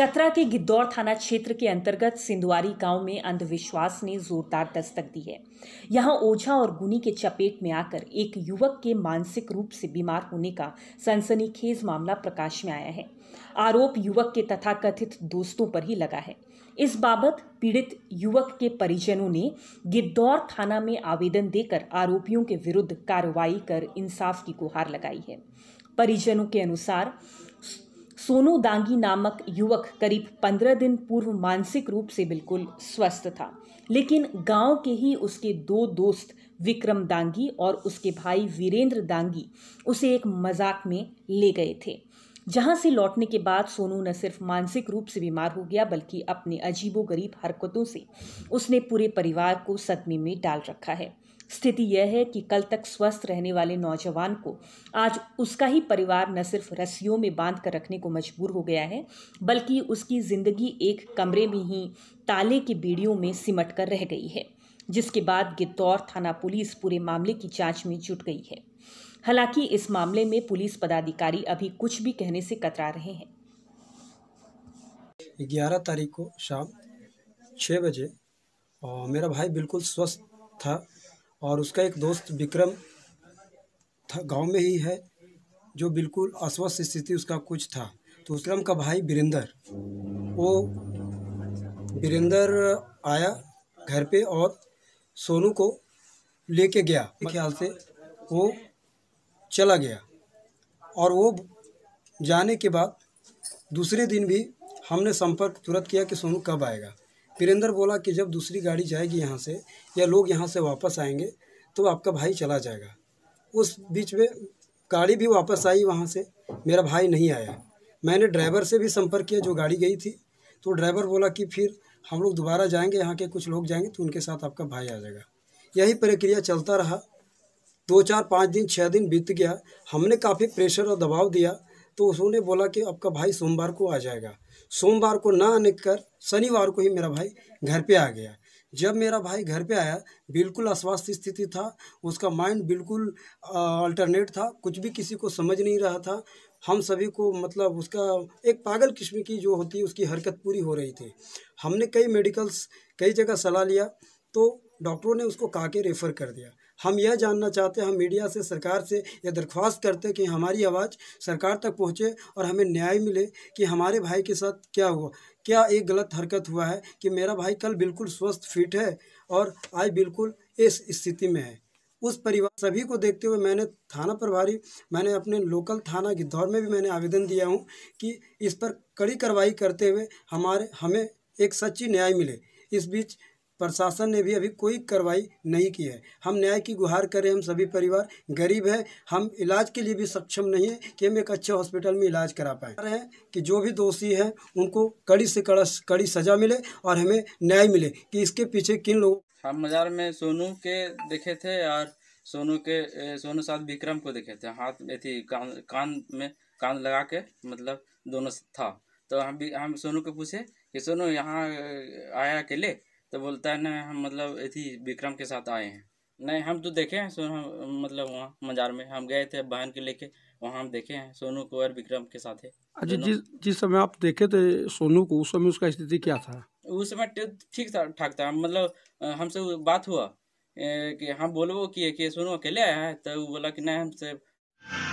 चतरा के गिद्दौर थाना क्षेत्र के अंतर्गत सिंधुआरी गांव में अंधविश्वास ने जोरदार दस्तक दी है यहां ओझा और गुनी के चपेट में आकर एक युवक के मानसिक रूप से बीमार होने का सनसनीखेज मामला प्रकाश में आया है आरोप युवक के तथाकथित दोस्तों पर ही लगा है इस बाबत पीड़ित युवक के परिजनों ने गिद्दौर थाना में आवेदन देकर आरोपियों के विरुद्ध कार्रवाई कर इंसाफ की गुहार लगाई है परिजनों के अनुसार सोनू दांगी नामक युवक करीब पंद्रह दिन पूर्व मानसिक रूप से बिल्कुल स्वस्थ था लेकिन गांव के ही उसके दो दोस्त विक्रम दांगी और उसके भाई वीरेंद्र दांगी उसे एक मजाक में ले गए थे जहां से लौटने के बाद सोनू न सिर्फ मानसिक रूप से बीमार हो गया बल्कि अपने अजीबोगरीब हरकतों से उसने पूरे परिवार को सदमे में डाल रखा है स्थिति यह है कि कल तक स्वस्थ रहने वाले नौजवान को आज उसका ही परिवार न सिर्फ रस्सियों में बांध कर रखने को मजबूर हो गया है बल्कि उसकी जिंदगी एक कमरे में ही ताले की बीड़ियों में सिमट कर रह गई है जिसके बाद गिद्दौर थाना पुलिस पूरे मामले की जांच में जुट गई है हालांकि इस मामले में पुलिस पदाधिकारी अभी कुछ भी कहने से कतरा रहे हैं ग्यारह तारीख को शाम छः बजे मेरा भाई बिल्कुल स्वस्थ था और उसका एक दोस्त विक्रम गांव में ही है जो बिल्कुल अस्वस्थ स्थिति उसका कुछ था तो उसम का भाई वीरेंद्र वो वीरेंद्र आया घर पे और सोनू को लेके गया ख्याल से वो चला गया और वो जाने के बाद दूसरे दिन भी हमने संपर्क तुरंत किया कि सोनू कब आएगा वीरेंद्र बोला कि जब दूसरी गाड़ी जाएगी यहाँ से या लोग यहाँ से वापस आएंगे तो आपका भाई चला जाएगा उस बीच में गाड़ी भी वापस आई वहाँ से मेरा भाई नहीं आया मैंने ड्राइवर से भी संपर्क किया जो गाड़ी गई थी तो ड्राइवर बोला कि फिर हम लोग दोबारा जाएंगे यहाँ के कुछ लोग जाएंगे तो उनके साथ आपका भाई आ जाएगा यही प्रक्रिया चलता रहा दो चार पाँच दिन छः दिन बीत गया हमने काफ़ी प्रेशर और दबाव दिया तो उसने बोला कि आपका भाई सोमवार को आ जाएगा सोमवार को ना आने कर शनिवार को ही मेरा भाई घर पे आ गया जब मेरा भाई घर पे आया बिल्कुल अस्वस्थ स्थिति था उसका माइंड बिल्कुल अल्टरनेट था कुछ भी किसी को समझ नहीं रहा था हम सभी को मतलब उसका एक पागल किस्म की जो होती है उसकी हरकत पूरी हो रही थी हमने कई मेडिकल्स कई जगह सलाह लिया तो डॉक्टरों ने उसको कहा के रेफ़र कर दिया हम यह जानना चाहते हैं हम मीडिया से सरकार से यह दरख्वास्त करते हैं कि हमारी आवाज़ सरकार तक पहुंचे और हमें न्याय मिले कि हमारे भाई के साथ क्या हुआ क्या एक गलत हरकत हुआ है कि मेरा भाई कल बिल्कुल स्वस्थ फिट है और आज बिल्कुल इस स्थिति में है उस परिवार सभी को देखते हुए मैंने थाना प्रभारी मैंने अपने लोकल थाना गिद्धौर में भी मैंने आवेदन दिया हूँ कि इस पर कड़ी कार्रवाई करते हुए हमारे हमें एक सच्ची न्याय मिले इस बीच प्रशासन ने भी अभी कोई कार्रवाई नहीं की है हम न्याय की गुहार करें हम सभी परिवार गरीब है हम इलाज के लिए भी सक्षम नहीं है कि हम एक अच्छे हॉस्पिटल में इलाज करा पाए रहे हैं कि जो भी दोषी हैं उनको कड़ी से कड़ा कड़ी सजा मिले और हमें न्याय मिले कि इसके पीछे किन लोग हम बाजार में सोनू के देखे थे और सोनू के सोनू साथ विक्रम को देखे थे हाथ में थी कान कान में कान लगा के मतलब दोनों था तो हम भी हम सोनू को पूछे कि सोनू यहाँ आया अकेले तो बोलता है ना हम मतलब यथी विक्रम के साथ आए हैं नहीं हम तो देखे हैं सोनू हम मतलब वहाँ मजार में हम गए थे बहन के लेके वहाँ हम देखे हैं सोनू को और विक्रम के साथ अच्छा जिस जिस समय आप देखे थे सोनू को उस समय उसका स्थिति क्या था उस समय ठीक था ठाक था मतलब हमसे बात हुआ कि हम बोलो कि, कि सोनू अकेले आया है तो बोला कि नहीं हमसे